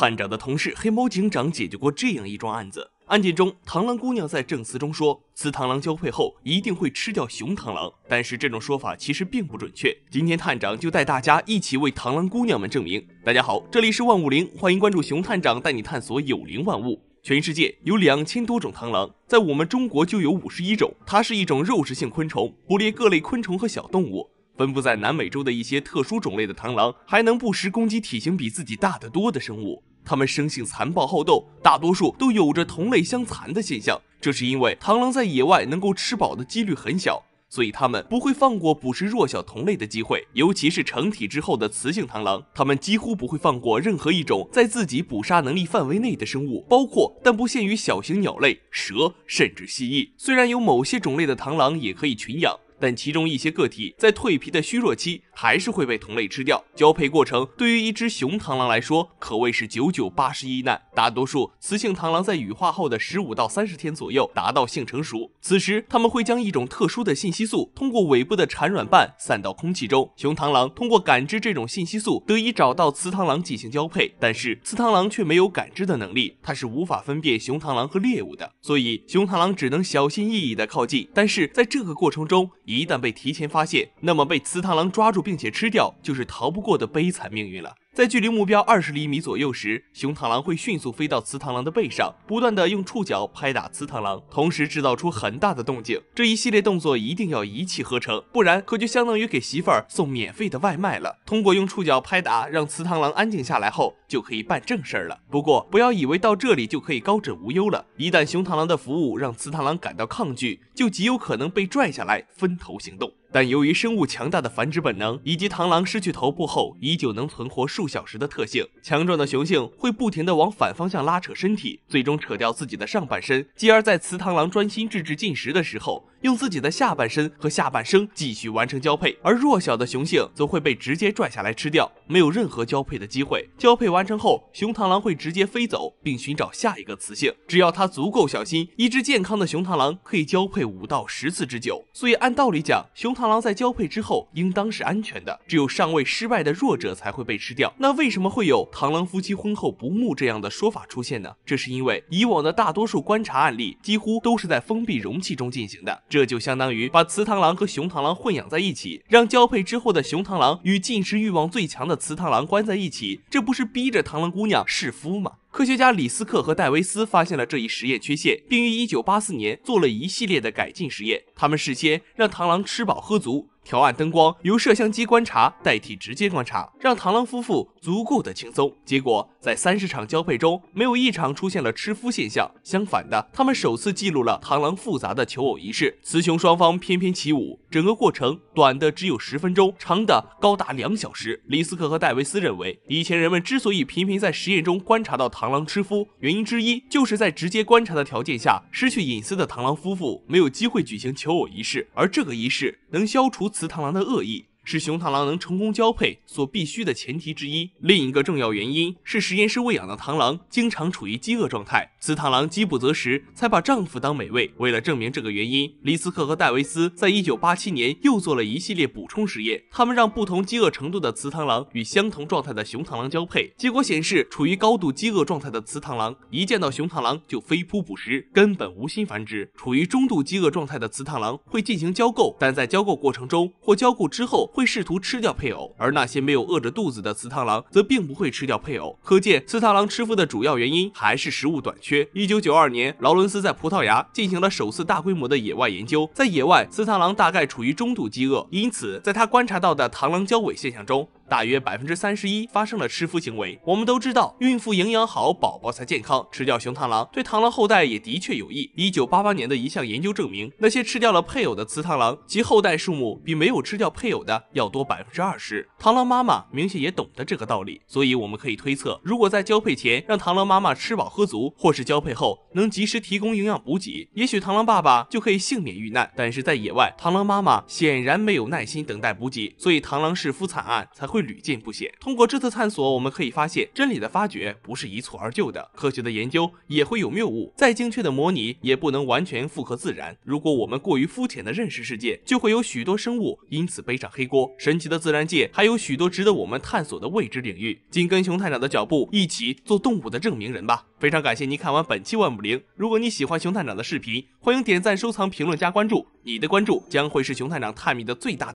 探长的同事黑猫警长解决过这样一桩案子。案件中，螳螂姑娘在证词中说，雌螳螂交配后一定会吃掉雄螳螂，但是这种说法其实并不准确。今天，探长就带大家一起为螳螂姑娘们证明。大家好，这里是万物灵，欢迎关注熊探长带你探索有灵万物。全世界有两千多种螳螂，在我们中国就有五十一种。它是一种肉食性昆虫，捕猎各类昆虫和小动物。分布在南美洲的一些特殊种类的螳螂，还能不时攻击体型比自己大得多的生物。它们生性残暴好斗，大多数都有着同类相残的现象。这是因为螳螂在野外能够吃饱的几率很小，所以它们不会放过捕食弱小同类的机会。尤其是成体之后的雌性螳螂，它们几乎不会放过任何一种在自己捕杀能力范围内的生物，包括但不限于小型鸟类、蛇，甚至蜥蜴。虽然有某些种类的螳螂也可以群养，但其中一些个体在蜕皮的虚弱期。还是会被同类吃掉。交配过程对于一只雄螳螂来说可谓是九九八十一难。大多数雌性螳螂在羽化后的十五到三十天左右达到性成熟，此时它们会将一种特殊的信息素通过尾部的产卵瓣散到空气中。雄螳螂通过感知这种信息素得以找到雌螳螂进行交配，但是雌螳螂却没有感知的能力，它是无法分辨雄螳螂和猎物的，所以雄螳螂只能小心翼翼地靠近。但是在这个过程中，一旦被提前发现，那么被雌螳螂抓住并。并且吃掉，就是逃不过的悲惨命运了。在距离目标二十厘米左右时，雄螳螂会迅速飞到雌螳螂的背上，不断的用触角拍打雌螳螂，同时制造出很大的动静。这一系列动作一定要一气呵成，不然可就相当于给媳妇儿送免费的外卖了。通过用触角拍打让雌螳螂安静下来后，就可以办正事儿了。不过，不要以为到这里就可以高枕无忧了，一旦雄螳螂的服务让雌螳螂感到抗拒，就极有可能被拽下来分头行动。但由于生物强大的繁殖本能以及螳螂失去头部后依旧能存活数，小时的特性，强壮的雄性会不停的往反方向拉扯身体，最终扯掉自己的上半身，继而在雌螳螂专心致志进食的时候，用自己的下半身和下半身继续完成交配。而弱小的雄性则会被直接拽下来吃掉，没有任何交配的机会。交配完成后，雄螳螂会直接飞走，并寻找下一个雌性。只要它足够小心，一只健康的雄螳螂可以交配五到十次之久。所以按道理讲，雄螳螂在交配之后应当是安全的，只有尚未失败的弱者才会被吃掉。那为什么会有“螳螂夫妻婚后不睦”这样的说法出现呢？这是因为以往的大多数观察案例几乎都是在封闭容器中进行的，这就相当于把雌螳螂和雄螳螂混养在一起，让交配之后的雄螳螂与进食欲望最强的雌螳螂关在一起，这不是逼着螳螂姑娘弑夫吗？科学家李斯克和戴维斯发现了这一实验缺陷，并于1984年做了一系列的改进实验。他们事先让螳螂吃饱喝足。调暗灯光，由摄像机观察代替直接观察，让螳螂夫妇足够的轻松。结果，在三十场交配中，没有一场出现了吃夫现象。相反的，他们首次记录了螳螂复杂的求偶仪式，雌雄双方翩翩起舞，整个过程短的只有十分钟，长的高达两小时。李斯克和戴维斯认为，以前人们之所以频频在实验中观察到螳螂吃夫，原因之一就是在直接观察的条件下，失去隐私的螳螂夫妇没有机会举行求偶仪式，而这个仪式能消除。雌螳螂的恶意是雄螳螂能成功交配所必须的前提之一。另一个重要原因是，实验室喂养的螳螂经常处于饥饿状态。雌螳螂饥不择食，才把丈夫当美味。为了证明这个原因，李斯克和戴维斯在一九八七年又做了一系列补充实验。他们让不同饥饿程度的雌螳螂与相同状态的雄螳螂交配，结果显示，处于高度饥饿状态的雌螳螂一见到雄螳螂就飞扑捕食，根本无心繁殖；处于中度饥饿状态的雌螳螂会进行交媾，但在交媾过程中或交媾之后会试图吃掉配偶；而那些没有饿着肚子的雌螳螂则并不会吃掉配偶。可见，雌螳螂吃夫的主要原因还是食物短缺。一九九二年，劳伦斯在葡萄牙进行了首次大规模的野外研究。在野外，雌螳螂大概处于中度饥饿，因此，在他观察到的螳螂交尾现象中。大约百分之三十一发生了吃夫行为。我们都知道，孕妇营养好，宝宝才健康。吃掉雄螳螂对螳螂后代也的确有益。一九八八年的一项研究证明，那些吃掉了配偶的雌螳螂，其后代数目比没有吃掉配偶的要多百分之二十。螳螂妈妈明显也懂得这个道理，所以我们可以推测，如果在交配前让螳螂妈妈吃饱喝足，或是交配后能及时提供营养补给，也许螳螂爸爸就可以幸免遇难。但是在野外，螳螂妈妈显然没有耐心等待补给，所以螳螂弑夫惨案才会。屡见不鲜。通过这次探索，我们可以发现，真理的发掘不是一蹴而就的，科学的研究也会有谬误，再精确的模拟也不能完全符合自然。如果我们过于肤浅的认识世界，就会有许多生物因此背上黑锅。神奇的自然界还有许多值得我们探索的未知领域。紧跟熊探长的脚步，一起做动物的证明人吧！非常感谢您看完本期万五零。如果你喜欢熊探长的视频，欢迎点赞、收藏、评论、加关注。你的关注将会是熊探长探秘的最大。